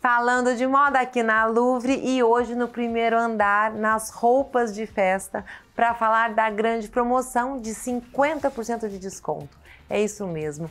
falando de moda aqui na Louvre e hoje no primeiro andar, nas roupas de festa, para falar da grande promoção de 50% de desconto. É isso mesmo.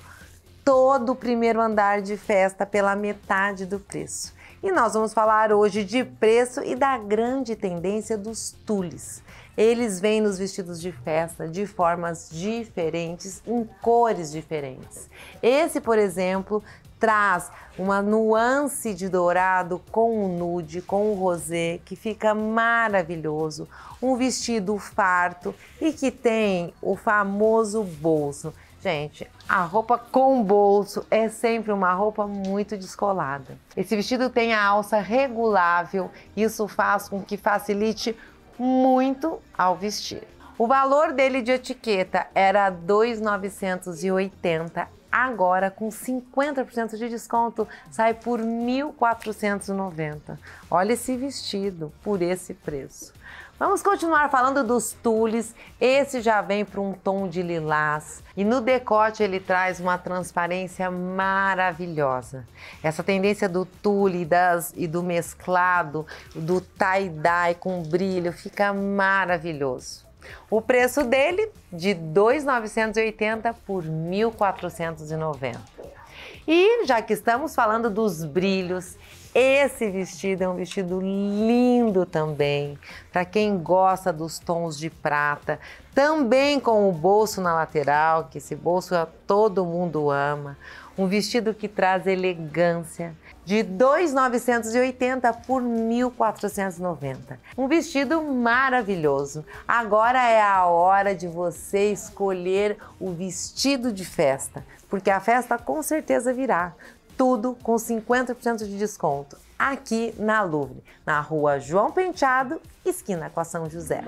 Todo o primeiro andar de festa pela metade do preço. E nós vamos falar hoje de preço e da grande tendência dos tules. Eles vêm nos vestidos de festa de formas diferentes, em cores diferentes. Esse, por exemplo, traz uma nuance de dourado com o nude, com o rosé, que fica maravilhoso. Um vestido farto e que tem o famoso bolso. Gente, a roupa com bolso é sempre uma roupa muito descolada. Esse vestido tem a alça regulável, isso faz com que facilite muito ao vestir. O valor dele de etiqueta era 2,980 agora com 50% de desconto, sai por 1.490. Olha esse vestido por esse preço. Vamos continuar falando dos tules. Esse já vem para um tom de lilás e no decote ele traz uma transparência maravilhosa. Essa tendência do tule das, e do mesclado, do tie-dye com brilho, fica maravilhoso. O preço dele de 2.980 por 1.490. E já que estamos falando dos brilhos, esse vestido é um vestido lindo também, para quem gosta dos tons de prata, também com o bolso na lateral, que esse bolso todo mundo ama. Um vestido que traz elegância, de 2,980 por 1,490. Um vestido maravilhoso. Agora é a hora de você escolher o vestido de festa, porque a festa com certeza virá tudo com 50% de desconto aqui na Louvre, na rua João Penteado, esquina com a São José.